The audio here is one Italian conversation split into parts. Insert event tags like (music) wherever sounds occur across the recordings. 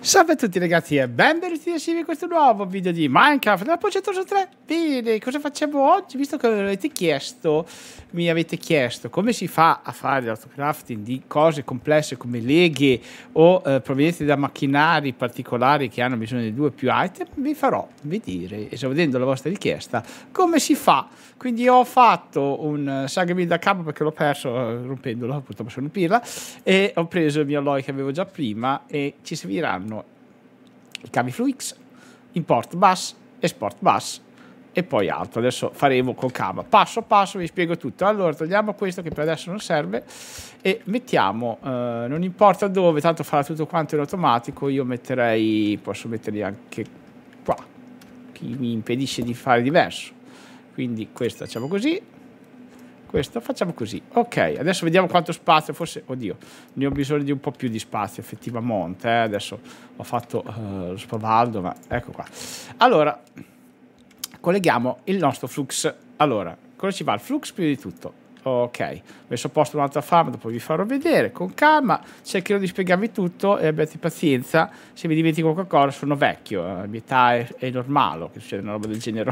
Salve a tutti ragazzi e benvenuti a insieme in questo nuovo video di Minecraft della Progettoso 3 Bene, cosa facciamo oggi? Visto che me chiesto Mi avete chiesto come si fa a fare l'autocrafting di cose complesse come leghe O eh, provenienti da macchinari particolari che hanno bisogno di due o più item Vi farò vedere, esaudendo la vostra richiesta, come si fa Quindi ho fatto un eh, saga da capo perché l'ho perso eh, rompendolo, purtroppo sono pirla E ho preso il mio alloy che avevo già prima e ci serviranno il cavi Fluix, import bus, export bus e poi altro. Adesso faremo con calma, passo passo vi spiego tutto. Allora togliamo questo che per adesso non serve e mettiamo, eh, non importa dove, tanto farà tutto quanto in automatico, io metterei, posso metterli anche qua, che mi impedisce di fare diverso. Quindi questo facciamo così, questo facciamo così. Ok, adesso vediamo quanto spazio, forse, oddio, ne ho bisogno di un po' più di spazio, effettivamente. Eh. Adesso ho fatto uh, lo spavaldo, ma ecco qua. Allora, colleghiamo il nostro flux. Allora, cosa ci va? Il flux prima di tutto. Ok, ho messo a posto un'altra farm, dopo vi farò vedere con calma, cercherò di spiegarvi tutto e abbiate pazienza, se mi dimentico qualcosa sono vecchio, la eh, mia età è, è normale che succeda una roba del genere.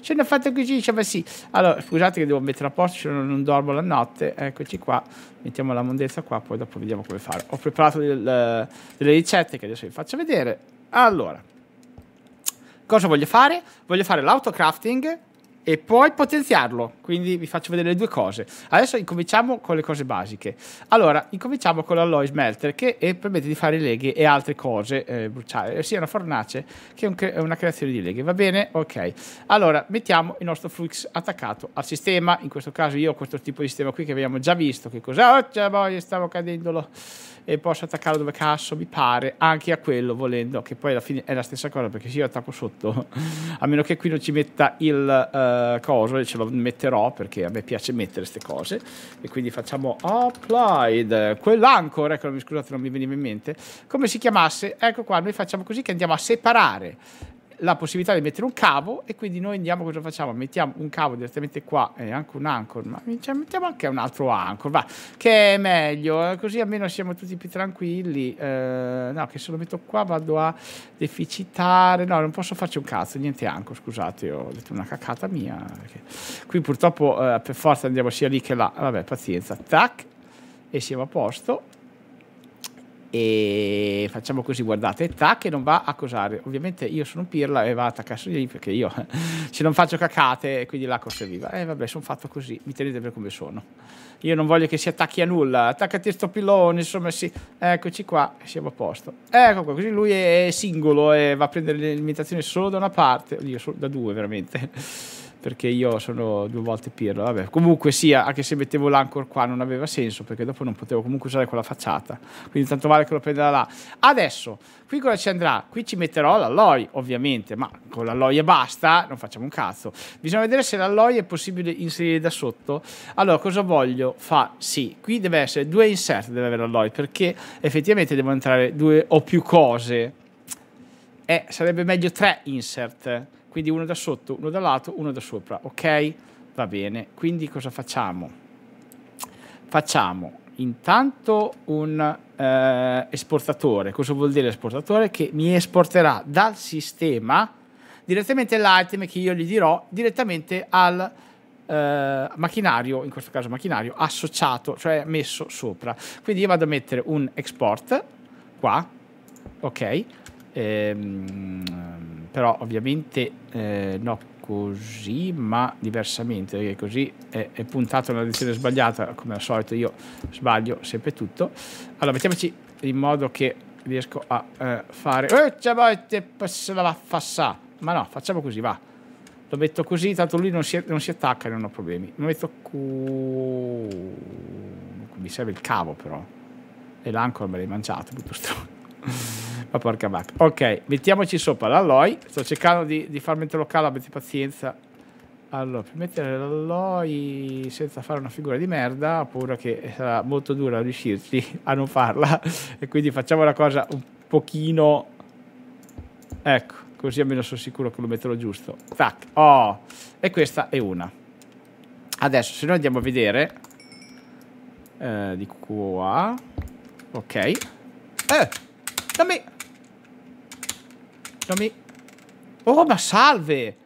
ce (laughs) ne fate qui, cioè, diceva sì, allora scusate che devo mettere a posto, se no non dormo la notte, eccoci qua, mettiamo la mondezza qua, poi dopo vediamo come fare. Ho preparato del, delle ricette che adesso vi faccio vedere. Allora, cosa voglio fare? Voglio fare l'autocrafting e poi potenziarlo. Quindi vi faccio vedere le due cose. Adesso incominciamo con le cose basiche. Allora, incominciamo con l'alloy smelter che permette di fare leghe e altre cose, eh, bruciare sia una fornace che un cre una creazione di leghe. Va bene? Ok. Allora, mettiamo il nostro flux attaccato al sistema. In questo caso io ho questo tipo di sistema qui che abbiamo già visto. Che cos'è? Oh, già boia, stavo cadendolo e posso attaccarlo dove cazzo mi pare, anche a quello volendo, che poi alla fine è la stessa cosa perché se io attacco sotto, (laughs) a meno che qui non ci metta il uh, coso, e ce lo metterò perché a me piace mettere queste cose, e quindi facciamo applied, quell'ancore, ecco, scusate non mi veniva in mente, come si chiamasse, ecco qua, noi facciamo così che andiamo a separare la possibilità di mettere un cavo e quindi noi andiamo cosa facciamo? Mettiamo un cavo direttamente qua e eh, anche un anchor, ma cioè, mettiamo anche un altro anchor, va, che è meglio, eh, così almeno siamo tutti più tranquilli. Eh, no, che se lo metto qua vado a deficitare, no, non posso farci un cazzo, niente anchor, scusate, ho detto una cacata mia. Qui purtroppo eh, per forza andiamo sia lì che là, vabbè, pazienza, tac, e siamo a posto e facciamo così, guardate, tac, e non va a cosare. Ovviamente io sono un pirla e va a attaccarsi lì perché io (laughs) se non faccio cacate, quindi la l'acqua serviva. E eh, vabbè, sono fatto così, mi tenete per come sono. Io non voglio che si attacchi a nulla, attaccati a sto pillone, insomma sì, eccoci qua, siamo a posto. Ecco qua, così lui è singolo e va a prendere l'alimentazione solo da una parte, Oddio, da due veramente perché io sono due volte pirlo. Vabbè. Comunque sia, anche se mettevo l'anchor qua non aveva senso perché dopo non potevo comunque usare quella facciata. Quindi tanto male che lo prenda là. Adesso, qui cosa ci andrà? Qui ci metterò l'alloy, ovviamente, ma con l'alloy e basta, non facciamo un cazzo. Bisogna vedere se l'alloy è possibile inserire da sotto. Allora, cosa voglio? Fa sì. Qui deve essere due insert, deve avere l'alloy, perché effettivamente devono entrare due o più cose. Eh, sarebbe meglio tre insert quindi uno da sotto, uno da lato, uno da sopra, ok? Va bene, quindi cosa facciamo? Facciamo intanto un eh, esportatore, cosa vuol dire esportatore? Che mi esporterà dal sistema direttamente l'item che io gli dirò direttamente al eh, macchinario, in questo caso macchinario, associato, cioè messo sopra. Quindi io vado a mettere un export qua, ok? Ehm, però ovviamente eh, no così ma diversamente perché così è, è puntato nella direzione sbagliata come al solito io sbaglio sempre tutto allora mettiamoci in modo che riesco a eh, fare eh, ma no facciamo così va lo metto così tanto lui non si, non si attacca non ho problemi lo metto qui mi serve il cavo però e l'ancora me l'hai mangiato tutto ma ah, porca vacca. Ok, mettiamoci sopra l'alloy. Sto cercando di, di far metterlo caldo, abbiate pazienza. Allora, per mettere l'alloy senza fare una figura di merda, ho che sarà molto dura riuscirci a non farla. (laughs) e quindi facciamo la cosa un pochino... Ecco, così almeno sono sicuro che lo metterò giusto. Tac, oh! E questa è una. Adesso, se noi andiamo a vedere... Eh, di qua... Ok. Eh! Dammi! Non mi... Oh, ma salve!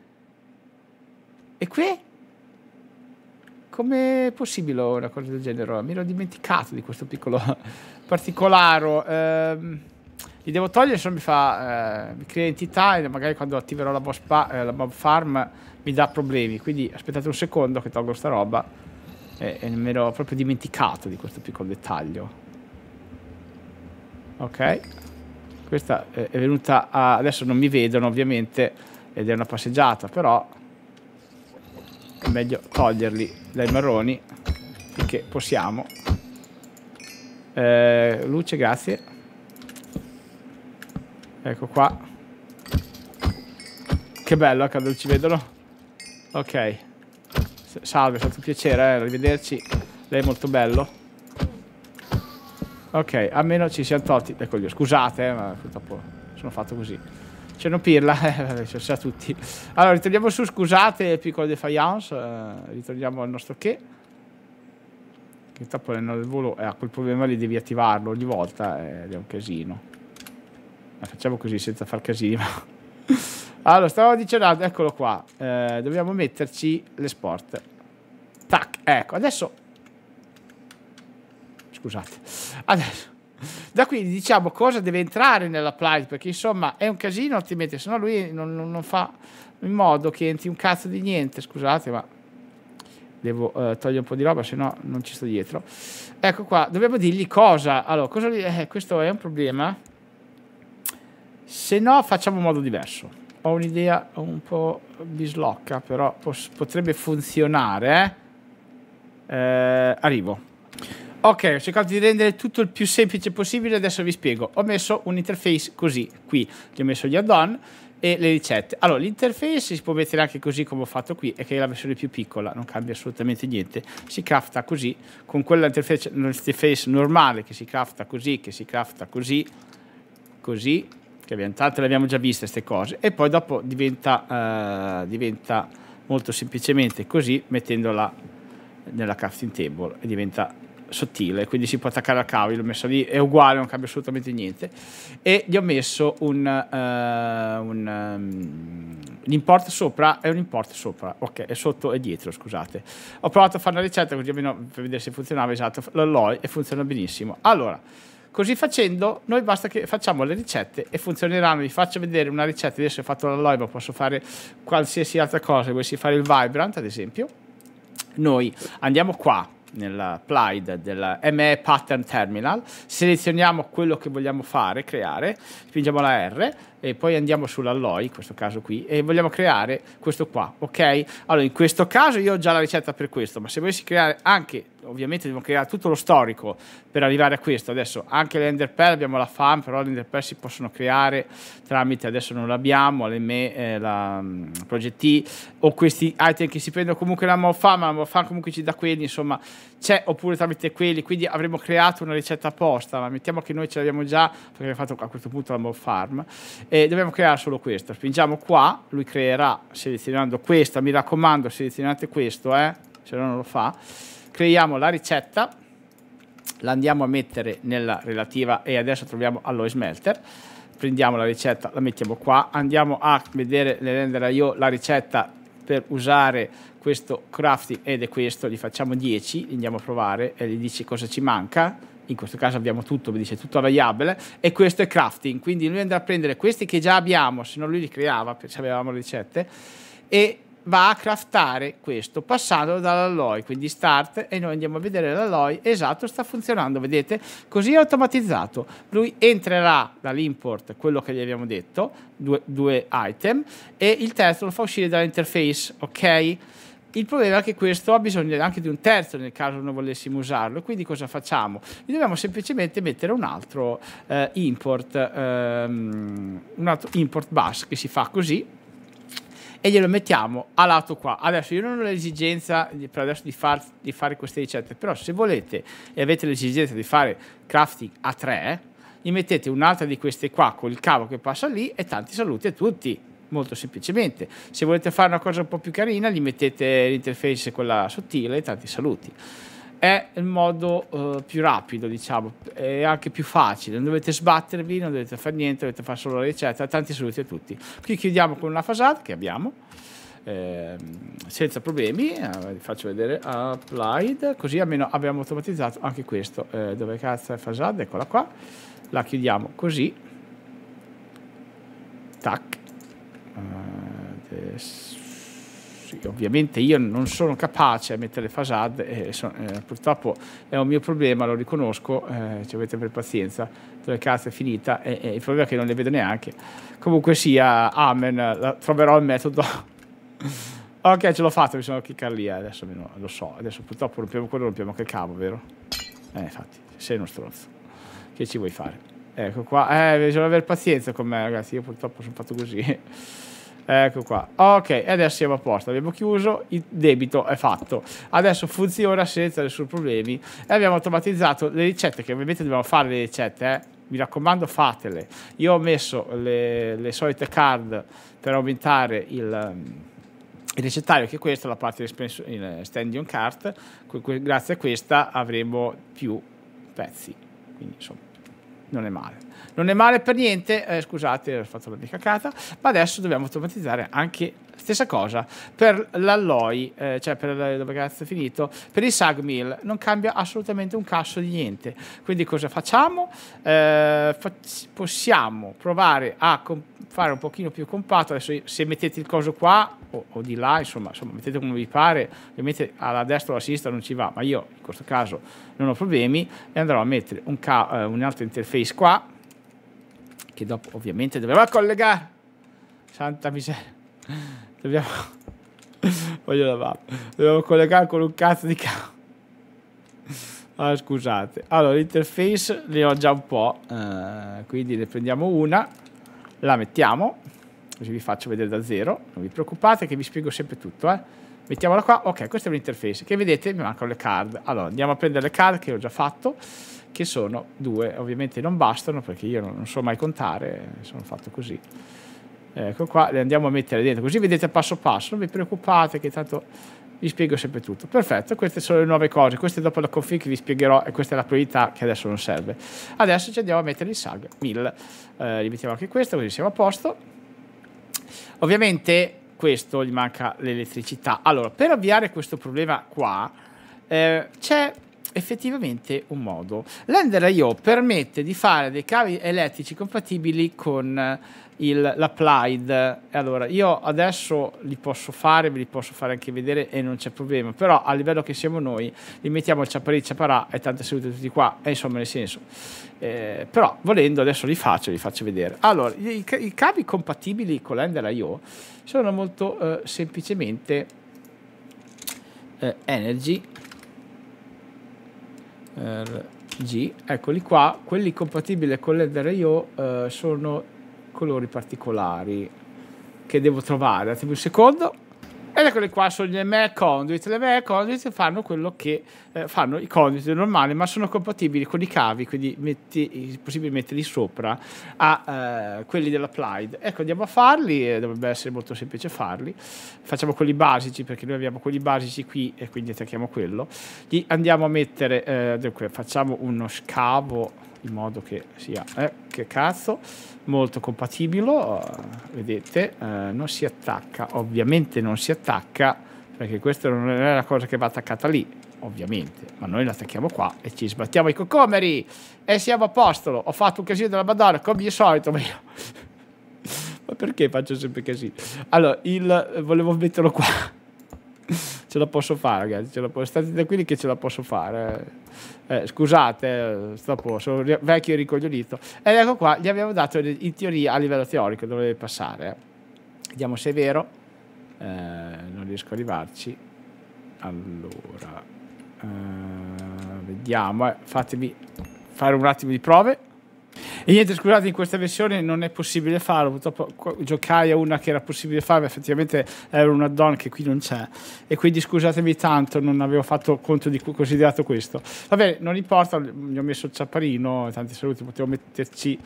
E qui? Com'è possibile una cosa del genere? Mi ero dimenticato di questo piccolo (laughs) particolare. Ehm, li devo togliere, se no mi fa... Eh, mi crea entità e magari quando attiverò la, boss eh, la mob farm mi dà problemi. Quindi aspettate un secondo che tolgo sta roba. E, e mi ero proprio dimenticato di questo piccolo dettaglio. Ok. Questa eh, è venuta a... adesso non mi vedono ovviamente ed è una passeggiata, però è meglio toglierli dai marroni finché possiamo. Eh, luce, grazie. Ecco qua. Che bello eh, non ci vedono. Ok. Salve, è stato un piacere, eh, arrivederci. Lei è molto bello. Ok, almeno ci siamo tolti. Ecco, scusate, eh, ma purtroppo sono fatto così. C'è cioè, una pirla, vabbè, (laughs) eh, cioè, ce sa tutti. Allora, ritorniamo su, scusate, piccolo defiance. Eh, ritorniamo al nostro che. Che tappolino del volo. Eh, quel problema lì devi attivarlo ogni volta eh, è un casino. Ma facciamo così senza far casino. (laughs) Allora, stavo dicendo, eccolo qua. Eh, dobbiamo metterci le sport. Tac, ecco, adesso Scusate. Adesso, da qui diciamo cosa deve entrare nell'applied, perché insomma è un casino, altrimenti se no lui non, non, non, fa in modo che entri un cazzo di niente, scusate, ma devo eh, togliere un po' di roba, se no non ci sto dietro. Ecco qua, dobbiamo dirgli cosa. Allora, cosa, eh, questo è un problema. Se no facciamo in modo diverso. Ho un'idea un po' bislocca, però potrebbe funzionare. Eh, eh arrivo. Ok, ho cercato di rendere tutto il più semplice possibile, adesso vi spiego. Ho messo un'interface così, qui. Gli ho messo gli add-on e le ricette. Allora, l'interface si può mettere anche così come ho fatto qui, è che è la versione più piccola, non cambia assolutamente niente. Si crafta così, con quella interface normale che si crafta così, che si crafta così, così, che abbiamo, tante le abbiamo già viste queste cose, e poi dopo diventa, uh, diventa molto semplicemente così, mettendola nella crafting table e diventa sottile, quindi si può attaccare al cavo, l'ho messo lì, è uguale, non cambia assolutamente niente. E gli ho messo un, uh, un, um, ehm, import sopra e un import sopra, ok, è sotto e dietro, scusate. Ho provato a fare una ricetta così almeno per vedere se funzionava, esatto, l'alloy e funziona benissimo. Allora, così facendo noi basta che facciamo le ricette e funzioneranno, vi faccio vedere una ricetta, adesso ho fatto l'alloy ma posso fare qualsiasi altra cosa, se volessi fare il vibrant ad esempio. Noi andiamo qua, nella nell'applied della ME Pattern Terminal, selezioniamo quello che vogliamo fare, creare, spingiamo la R, e poi andiamo sull'alloy, in questo caso qui, e vogliamo creare questo qua, ok? Allora, in questo caso io ho già la ricetta per questo, ma se volessi creare anche, ovviamente dobbiamo creare tutto lo storico per arrivare a questo, adesso anche le enderpearl, abbiamo la farm, però le enderpearl si possono creare tramite, adesso non l'abbiamo, le eh, la um, mm, progetti, o questi item che si prendono comunque la mofan, ma la mofan comunque ci dà quelli, insomma, c'è, oppure tramite quelli, quindi avremmo creato una ricetta apposta, ma mettiamo che noi ce l'abbiamo già, perché abbiamo fatto a questo punto la mofarm, e dobbiamo creare solo questo. Spingiamo qua, lui creerà selezionando questa, mi raccomando selezionate questo, eh, se no non lo fa. Creiamo la ricetta, la andiamo a mettere nella relativa e adesso troviamo allo smelter. Prendiamo la ricetta, la mettiamo qua, andiamo a vedere le render io la ricetta per usare questo crafting ed è questo, gli facciamo 10, andiamo a provare e gli dici cosa ci manca in questo caso abbiamo tutto, mi dice tutto variabile, e questo è crafting, quindi lui andrà a prendere questi che già abbiamo, se non lui li creava, perché avevamo le ricette, e va a craftare questo passandolo dall'alloy, quindi start e noi andiamo a vedere l'alloy, esatto sta funzionando, vedete? Così è automatizzato, lui entrerà dall'import quello che gli abbiamo detto, due, due item e il terzo lo fa uscire dall'interface, ok? Il problema è che questo ha bisogno anche di un terzo nel caso non volessimo usarlo, quindi cosa facciamo? Gli dobbiamo semplicemente mettere un altro, eh, import, ehm, un altro import bus che si fa così, e glielo mettiamo a lato qua. Adesso io non ho l'esigenza di, per adesso di, far, di, fare queste ricette, però se volete e avete l'esigenza di fare crafting a tre, gli mettete un'altra di queste qua con il cavo che passa lì e tanti saluti a tutti molto semplicemente. Se volete fare una cosa un po' più carina, gli mettete l'interface quella sottile e tanti saluti. È il modo eh, più rapido, diciamo, è anche più facile, non dovete sbattervi, non dovete fare niente, dovete fare solo la ricetta, tanti saluti a tutti. Qui chiudiamo con una fasata che abbiamo, ehm, senza problemi, eh, vi faccio vedere applied, così almeno abbiamo automatizzato anche questo. Eh, dove cazzo è Fasad? Eccola qua, la chiudiamo così, tac, eh, sì, ovviamente io non sono capace a mettere le fasad, eh, so, eh, purtroppo è un mio problema, lo riconosco, eh, ci avete per pazienza, dove cazzo è finita, e, e il problema è che non le vedo neanche. Comunque sia, amen, troverò il metodo. (laughs) ok, ce l'ho fatta, mi bisogna cliccare lì, eh, adesso no, lo so, adesso purtroppo rompiamo quello, rompiamo anche il cavo, vero? Eh, infatti, sei uno stronzo, che ci vuoi fare? Ecco qua, eh, bisogna avere pazienza con me ragazzi, io purtroppo sono fatto così. Ecco qua. Ok, adesso siamo a posto. Abbiamo chiuso, il debito è fatto. Adesso funziona senza nessun problema. E abbiamo automatizzato le ricette, che ovviamente dobbiamo fare le ricette, eh. Mi raccomando, fatele. Io ho messo le, le solite card per aumentare il, il ricettario, che è questa, la parte di stand on cart. Grazie a questa avremo più pezzi. Quindi, insomma, non è male non è male per niente, eh, scusate ho fatto la cacata, ma adesso dobbiamo automatizzare anche la stessa cosa per l'alloy, eh, cioè per la ragazza finito, per il sag mill non cambia assolutamente un cazzo di niente, quindi cosa facciamo? Eh, fa possiamo provare a fare un pochino più compatto, adesso se mettete il coso qua o, o di là, insomma, insomma, mettete come vi pare, ovviamente alla destra o alla sinistra non ci va, ma io in questo caso non ho problemi e andrò a mettere un eh, altro interface qua che dopo ovviamente dobbiamo collegare. Santa miseria. Dobbiamo... (laughs) Voglio lavare. Dobbiamo collegare con un cazzo di cavo. Ah, scusate. Allora, l'interface le ho già un po'. Eh, quindi ne prendiamo una. La mettiamo. Così vi faccio vedere da zero. Non vi preoccupate che vi spiego sempre tutto, eh. Mettiamola qua. Ok, questa è un'interface Che vedete, mi mancano le card. Allora, andiamo a prendere le card che ho già fatto che sono due, ovviamente non bastano perché io non, non so mai contare, sono fatto così. Ecco qua, le andiamo a mettere dentro, così vedete passo passo, non vi preoccupate che tanto vi spiego sempre tutto. Perfetto, queste sono le nuove cose, queste dopo la config vi spiegherò e questa è la priorità che adesso non serve. Adesso ci andiamo a mettere il SAG 1000, eh, gli mettiamo anche questo così siamo a posto. Ovviamente questo gli manca l'elettricità. Allora, per avviare questo problema qua, eh, c'è effettivamente un modo. L'Ender IO permette di fare dei cavi elettrici compatibili con eh, il, l'applied. Allora, io adesso li posso fare, ve li posso fare anche vedere e non c'è problema, però a livello che siamo noi, li mettiamo il ciaparì, ciaparà e tante salute tutti qua, e eh, insomma nel senso. Eh, però volendo adesso li faccio, li faccio vedere. Allora, i, i cavi compatibili con l'Ender IO sono molto eh, semplicemente eh, energy G, eccoli qua, quelli compatibili con l'Ether.io eh, sono colori particolari che devo trovare, datemi un secondo. Ed eccole qua, sono le ME conduit. Le ME conduit fanno quello che eh, fanno i conduit normali, ma sono compatibili con i cavi, quindi metti, è metterli sopra a eh, quelli dell'applied. Ecco, andiamo a farli, eh, dovrebbe essere molto semplice farli. Facciamo quelli basici, perché noi abbiamo quelli basici qui e quindi attacchiamo quello. Gli andiamo a mettere, eh, dunque facciamo uno scavo in modo che sia eh, che cazzo molto compatibile eh, vedete eh, non si attacca ovviamente non si attacca perché questa non è la cosa che va attaccata lì ovviamente ma noi l'attacchiamo qua e ci sbattiamo i cocomeri e siamo a posto ho fatto un casino della madonna come di solito ma, io... (laughs) ma perché faccio sempre casino allora il volevo metterlo qua (laughs) ce la posso fare ragazzi ce la posso... state tranquilli che ce la posso fare eh, scusate, sta posto, vecchio ricoglionito. Ed ecco qua, gli abbiamo dato in teoria a livello teorico dove deve passare. Vediamo se è vero. Eh, non riesco a arrivarci. Allora, eh, vediamo. Eh, fatemi fare un attimo di prove. E niente, scusate, in questa versione non è possibile farlo. Purtroppo giocai a una che era possibile farlo, ma effettivamente era un add-on che qui non c'è. E quindi scusatemi tanto, non avevo fatto conto di considerato questo. Vabbè, non importa, gli ho messo il ciapparino, tanti saluti, potevo metterci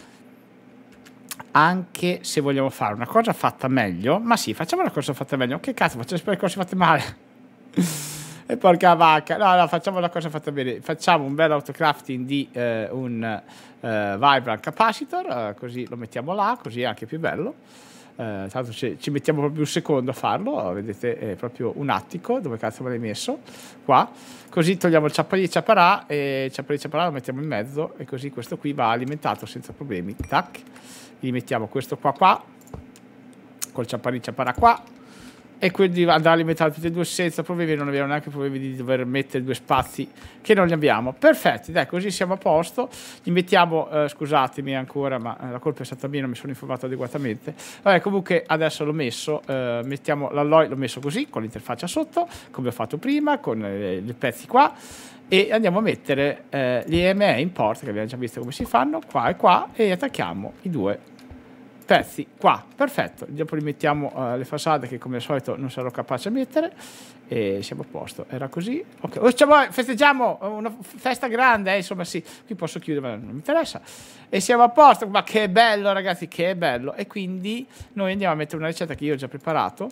anche se vogliamo fare una cosa fatta meglio. Ma sì, facciamo una cosa fatta meglio. Che cazzo, facciamo le cose fatte male. E porca vacca. No, no, facciamo la cosa fatta bene. Facciamo un bel autocrafting di eh, un eh, Vibrant Capacitor. Eh, così lo mettiamo là, così è anche più bello. Eh, tanto ci, ci, mettiamo proprio un secondo a farlo. Vedete, è proprio un attico. Dove cazzo me l'hai messo? Qua. Così togliamo il ciappalì e ciaparà. E ciappalì e ciaparà lo mettiamo in mezzo. E così questo qui va alimentato senza problemi. Tac. Gli mettiamo questo qua qua. Col ciappalì e ciaparà qua e quindi andare a alimentare tutti e due senza problemi non abbiamo neanche problemi di dover mettere due spazi che non li abbiamo perfetti dai così siamo a posto li mettiamo eh, scusatemi ancora ma eh, la colpa è stata mia non mi sono informato adeguatamente vabbè comunque adesso l'ho messo eh, mettiamo l'alloy l'ho messo così con l'interfaccia sotto come ho fatto prima con eh, i pezzi qua e andiamo a mettere eh, gli EME import che abbiamo già visto come si fanno qua e qua e attacchiamo i due pezzi qua, perfetto, dopo li mettiamo uh, eh, le facciate che come al solito non sarò capace a mettere e siamo a posto, era così, ok, oh, cioè, festeggiamo, una festa grande, eh, insomma sì, qui posso chiudere, ma non mi interessa, e siamo a posto, ma che bello ragazzi, che bello, e quindi noi andiamo a mettere una ricetta che io ho già preparato,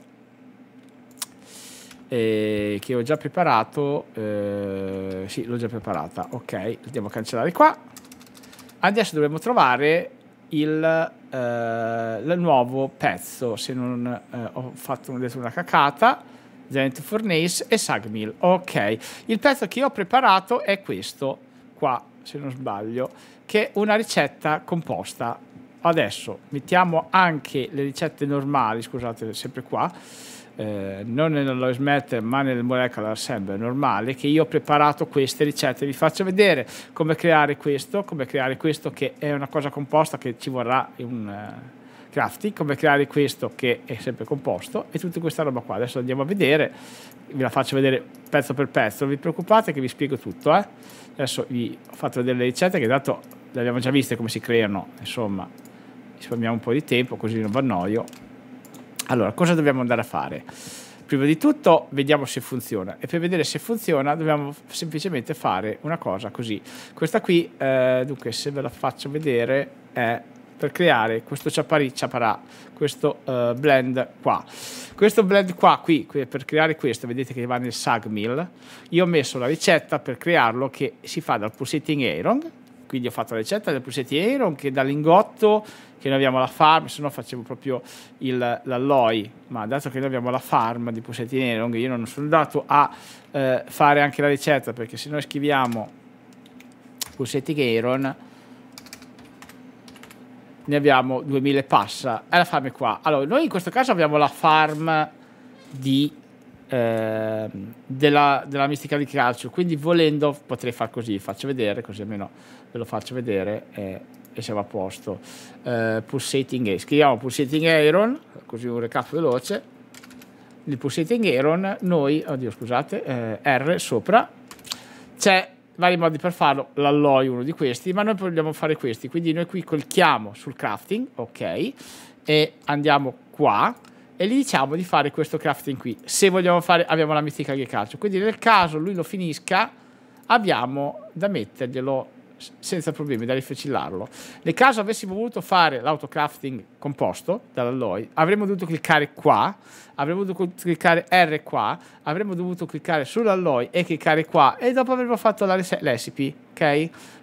eh, che ho già preparato, eh, sì, l'ho già preparata, ok, andiamo a cancellare qua, adesso dobbiamo trovare il eh, il nuovo pezzo, se non eh, ho fatto adesso una cacata, Zenith Furnace e Sagmill. Ok, il pezzo che io ho preparato è questo qua, se non sbaglio, che è una ricetta composta. Adesso mettiamo anche le ricette normali, scusate, sempre qua eh, non nello SMET ma nel Molecular Assembler normale che io ho preparato queste ricette vi faccio vedere come creare questo come creare questo che è una cosa composta che ci vorrà un uh, eh, crafting come creare questo che è sempre composto e tutta questa roba qua adesso andiamo a vedere vi la faccio vedere pezzo per pezzo non vi preoccupate che vi spiego tutto eh. adesso vi ho fatto vedere le ricette che dato le abbiamo già viste come si creano insomma risparmiamo un po' di tempo così non va noio allora, cosa dobbiamo andare a fare? Prima di tutto vediamo se funziona e per vedere se funziona dobbiamo semplicemente fare una cosa così. Questa qui, eh, dunque se ve la faccio vedere, è per creare questo ciapari ciaparà, questo uh, blend qua. Questo blend qua, qui, per creare questo, vedete che va nel sag mill, io ho messo la ricetta per crearlo che si fa dal pulsetting Aeron, quindi ho fatto la ricetta del pulsetting Aeron che dall'ingotto che noi abbiamo la farm, se no facevo proprio l'alloy, ma dato che noi abbiamo la farm di pulsanti Nelong, io non sono andato a eh, fare anche la ricetta, perché se noi scriviamo pulsetti Geiron ne abbiamo 2000 passa e la farm è qua. Allora, noi in questo caso abbiamo la farm di ehm, della, della mistica di calcio quindi volendo potrei far così faccio vedere così almeno ve lo faccio vedere eh e siamo a posto. Uh, eh, pulsating, scriviamo pulsating iron, così un recap veloce. Il pulsating iron noi, oddio scusate, eh, R sopra, c'è vari modi per farlo, l'alloy uno di questi, ma noi vogliamo fare questi, quindi noi qui clicchiamo sul crafting, ok, e andiamo qua, e gli diciamo di fare questo crafting qui. Se vogliamo fare, abbiamo la mitica che calcio. Quindi nel caso lui lo finisca, abbiamo da metterglielo senza problemi da rifecillarlo. Nel caso avessimo voluto fare l'autocrafting composto dall'alloy, avremmo dovuto cliccare qua, avremmo dovuto cliccare R qua, avremmo dovuto cliccare sull'alloy e cliccare qua e dopo avremmo fatto la recipe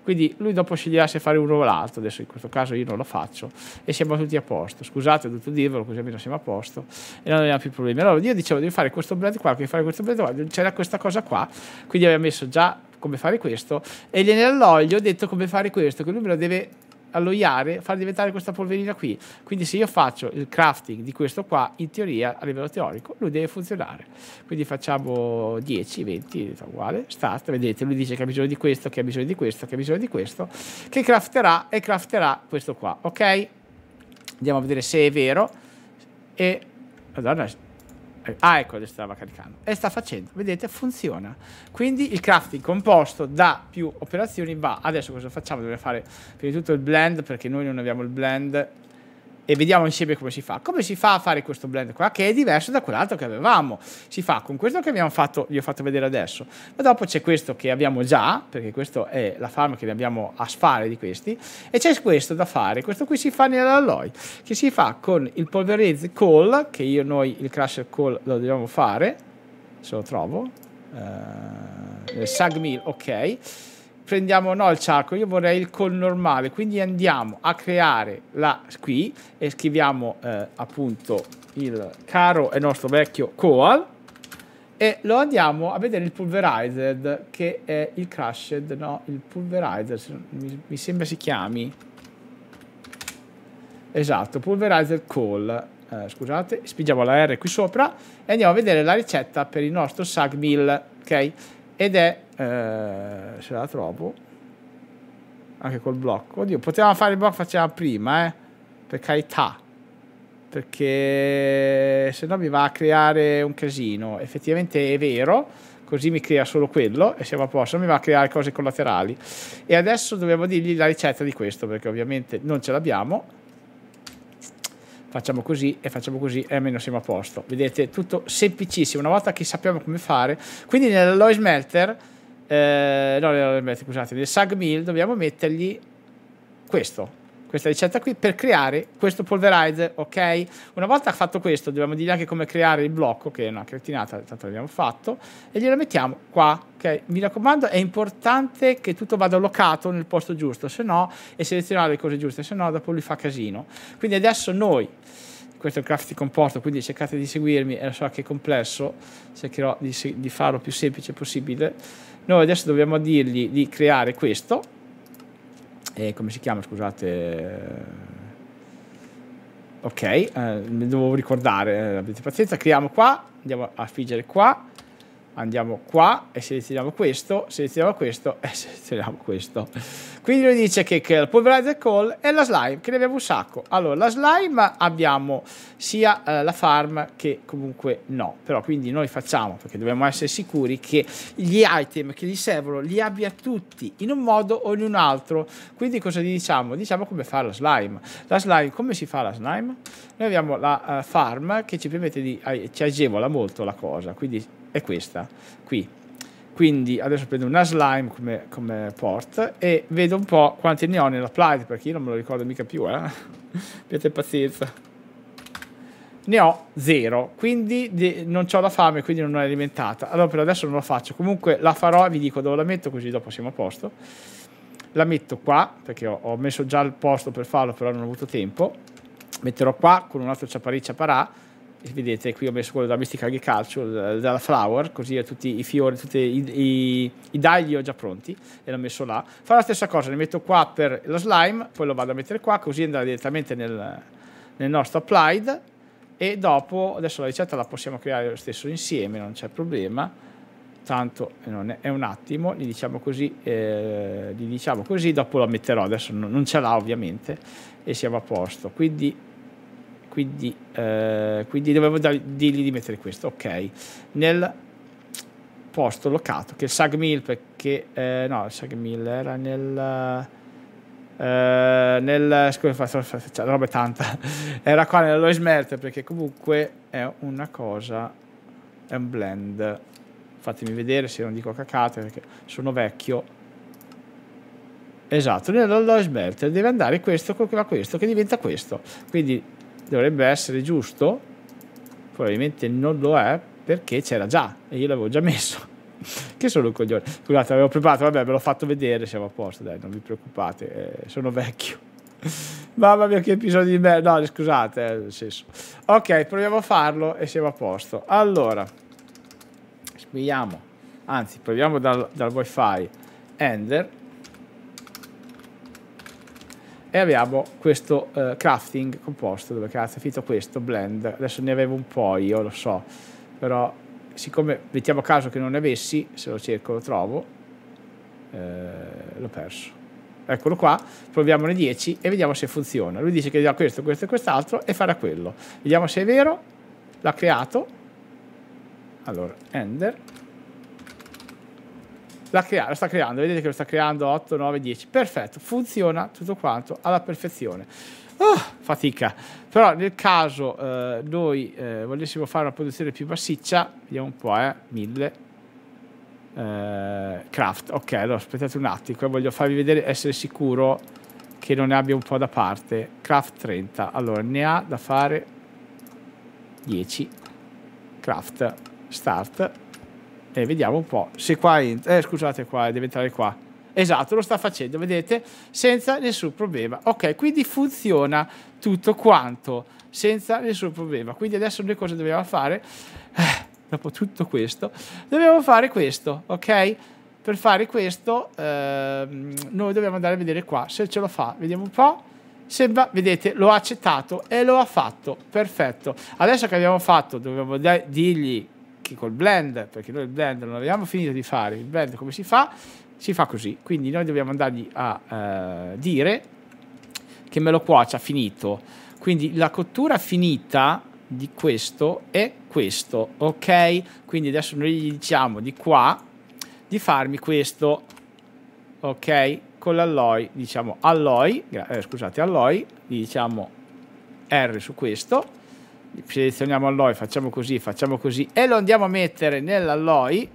quindi lui dopo sceglierà se fare uno o l'altro, adesso in questo caso io non lo faccio e siamo tutti a posto. Scusate, ho dovuto dirvelo così almeno siamo a posto e non abbiamo più problemi. Allora io dicevo devi fare questo brand qua, devi fare questo brand qua, c'era questa cosa qua, quindi aveva messo già come fare questo e nell'olio ho detto come fare questo, che lui me lo deve alloiare, far diventare questa polverina qui. Quindi se io faccio il crafting di questo qua, in teoria, a livello teorico, lui deve funzionare. Quindi facciamo 10, 20, uguale, start, vedete, lui dice che ha bisogno di questo, che ha bisogno di questo, che ha bisogno di questo, che crafterà e crafterà questo qua, ok? Andiamo a vedere se è vero. E, madonna, eh. Ah, ecco, adesso stava caricando. E sta facendo, vedete, funziona. Quindi il crafting composto da più operazioni va. Adesso cosa facciamo? Dobbiamo fare prima di tutto il blend, perché noi non abbiamo il blend e vediamo insieme come si fa. Come si fa a fare questo blend qua che è diverso da quell'altro che avevamo? Si fa con questo che abbiamo fatto, vi ho fatto vedere adesso, ma dopo c'è questo che abbiamo già, perché questa è la farm che abbiamo a sfare di questi, e c'è questo da fare, questo qui si fa nell'alloy, che si fa con il polverize call, che io noi il crusher call lo dobbiamo fare, se lo trovo, eh, il sag mill, ok, prendiamo no il ciacco, io vorrei il col normale, quindi andiamo a creare la qui e scriviamo eh, appunto il caro e nostro vecchio coal e lo andiamo a vedere il pulverized che è il crushed, no, il pulverized mi, mi sembra si chiami esatto, pulverized coal eh, scusate, spingiamo la R qui sopra e andiamo a vedere la ricetta per il nostro sag mill, ok? Ed è eh, se la trovo anche col blocco oddio potevamo fare il blocco facciamo prima eh per carità perché se no mi va a creare un casino effettivamente è vero così mi crea solo quello e siamo a posto, non mi va a creare cose collaterali. E adesso dobbiamo dirgli la ricetta di questo, perché ovviamente non ce l'abbiamo. Facciamo così e facciamo così e almeno siamo a posto. Vedete, tutto semplicissimo, una volta che sappiamo come fare. Quindi nell'alloy smelter eh, no, scusate, nel sag mill dobbiamo mettergli questo questa ricetta qui per creare questo polverizer, ok? Una volta fatto questo, dobbiamo dirgli anche come creare il blocco, che è una cretinata, tanto l'abbiamo fatto, e glielo mettiamo qua, ok? Mi raccomando, è importante che tutto vada locato nel posto giusto, se no, e selezionare le cose giuste, se no dopo lui fa casino. Quindi adesso noi, questo è il crafty comporto, quindi cercate di seguirmi, e lo so che è complesso, cercherò di, di farlo più semplice possibile, noi adesso dobbiamo dirgli di creare questo, eh, come si chiama, scusate, ok, eh, mi devo ricordare, eh, avete pazienza, creiamo qua, andiamo a figgere qua, andiamo qua e selezioniamo questo, selezioniamo questo e (laughs) selezioniamo questo. Quindi lui dice che, che il pulverizer call è la slime, che ne abbiamo un sacco. Allora, la slime abbiamo sia eh, la farm che comunque no. Però quindi noi facciamo, perché dobbiamo essere sicuri che gli item che gli servono li abbia tutti in un modo o in un altro. Quindi cosa gli diciamo? Diciamo come fa la slime. La slime, come si fa la slime? Noi abbiamo la uh, farm che ci permette di, eh, ci agevola molto la cosa, quindi è questa qui quindi adesso prendo una slime come, come, port e vedo un po' quanti ne ho nella nell'applied perché io non me lo ricordo mica più eh? abbiate (laughs) pazienza ne ho zero, quindi non ho la fame quindi non l'ho alimentata allora per adesso non lo faccio comunque la farò e vi dico dove la metto così dopo siamo a posto la metto qua perché ho, ho messo già il posto per farlo però non ho avuto tempo metterò qua con un altro ciaparì ciaparà vedete qui ho messo quello da Mystic Agriculture della Flower così ho tutti i fiori tutti i, i, i dagli ho già pronti e l'ho messo là fa la stessa cosa ne metto qua per la slime poi lo vado a mettere qua così andrà direttamente nel, nel nostro applied e dopo adesso la ricetta la possiamo creare lo stesso insieme non c'è problema tanto è un attimo gli diciamo così eh, gli diciamo così dopo la metterò adesso non, non ce l'ha ovviamente e siamo a posto quindi quindi, eh, quindi dovevo dirgli di mettere questo ok nel posto locato che il Sagmil perché eh, no Sagmil era nel eh, nel scusa faccio, faccio roba è tanta (laughs) era qua nello smelter perché comunque è una cosa è un blend fatemi vedere se non dico cacate perché sono vecchio Esatto, nello smelter deve andare questo, che questo, questo, che diventa questo. Quindi dovrebbe essere giusto probabilmente non lo è perché c'era già e io l'avevo già messo (laughs) che sono un coglione scusate avevo preparato vabbè ve l'ho fatto vedere siamo a posto dai non vi preoccupate eh, sono vecchio (laughs) mamma mia che episodio di me no scusate eh, nel senso ok proviamo a farlo e siamo a posto allora spieghiamo anzi proviamo dal, dal wifi ender e abbiamo questo eh, crafting composto dove cazzo è finito questo blend adesso ne avevo un po' io lo so però siccome mettiamo a caso che non ne avessi se lo cerco lo trovo eh, l'ho perso eccolo qua proviamo le 10 e vediamo se funziona lui dice che dirà questo questo e quest'altro e farà quello vediamo se è vero l'ha creato allora ender la, crea- la sta creando, vedete che lo sta creando 8, 9, 10, perfetto, funziona tutto quanto alla perfezione. Oh, fatica, però nel caso eh, noi eh, volessimo fare una produzione più massiccia, vediamo un po', eh, 1000, eh, craft, ok, allora aspettate un attimo, eh, voglio farvi vedere, essere sicuro che non ne abbia un po' da parte, craft 30, allora ne ha da fare 10, craft, start, eh, vediamo un po' se qua entra eh, scusate qua deve entrare qua esatto lo sta facendo vedete senza nessun problema ok quindi funziona tutto quanto senza nessun problema quindi adesso noi cosa dobbiamo fare eh, dopo tutto questo dobbiamo fare questo ok per fare questo ehm, noi dobbiamo andare a vedere qua se ce lo fa vediamo un po' sembra, vedete, lo ha accettato e lo ha fatto, perfetto. Adesso che abbiamo fatto, dobbiamo dirgli che col blend, perché noi il blend non abbiamo finito di fare, il blend come si fa? Si fa così, quindi noi dobbiamo andargli a eh, dire che me lo cuocia finito, quindi la cottura finita di questo è questo, ok? Quindi adesso noi gli diciamo di qua di farmi questo, ok? Con l'alloy, diciamo alloy, eh, scusate alloy, gli diciamo R su questo selezioniamo alloy, facciamo così, facciamo così e lo andiamo a mettere nell'alloy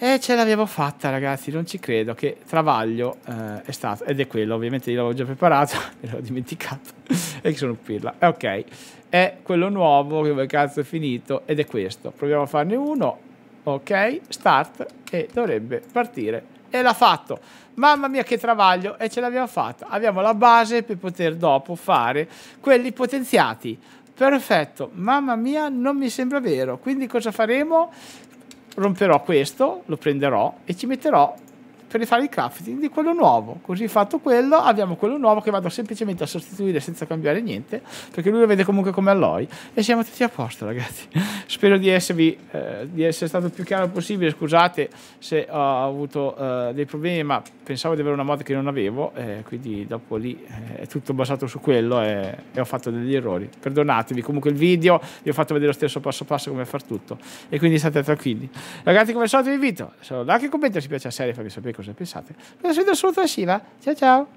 e ce l'abbiamo fatta ragazzi, non ci credo che travaglio eh, è stato, ed è quello, ovviamente io l'avevo già preparato, (laughs) me l'ho dimenticato (laughs) e sono un pirla, eh, ok, è quello nuovo che cazzo è finito ed è questo, proviamo a farne uno, ok, start e dovrebbe partire e l'ha fatto, mamma mia che travaglio e ce l'abbiamo fatta, abbiamo la base per poter dopo fare quelli potenziati, Perfetto, mamma mia, non mi sembra vero. Quindi cosa faremo? Romperò questo, lo prenderò e ci metterò per rifare il crafting di quello nuovo. Così fatto quello, abbiamo quello nuovo che vado semplicemente a sostituire senza cambiare niente, perché lui lo vede comunque come alloy. E siamo tutti a posto, ragazzi. (laughs) Spero di, esservi, eh, di essere stato il più chiaro possibile. Scusate se ho avuto eh, dei problemi, ma pensavo di avere una mod che non avevo, eh, quindi dopo lì eh, è tutto basato su quello e, e, ho fatto degli errori. Perdonatevi, comunque il video vi ho fatto vedere lo stesso passo passo come far tutto. E quindi state tranquilli. Ragazzi, come al solito vi invito, se like e commento se vi piace la serie, fammi sapere cosa pensate. Per la seduta successiva, ciao ciao!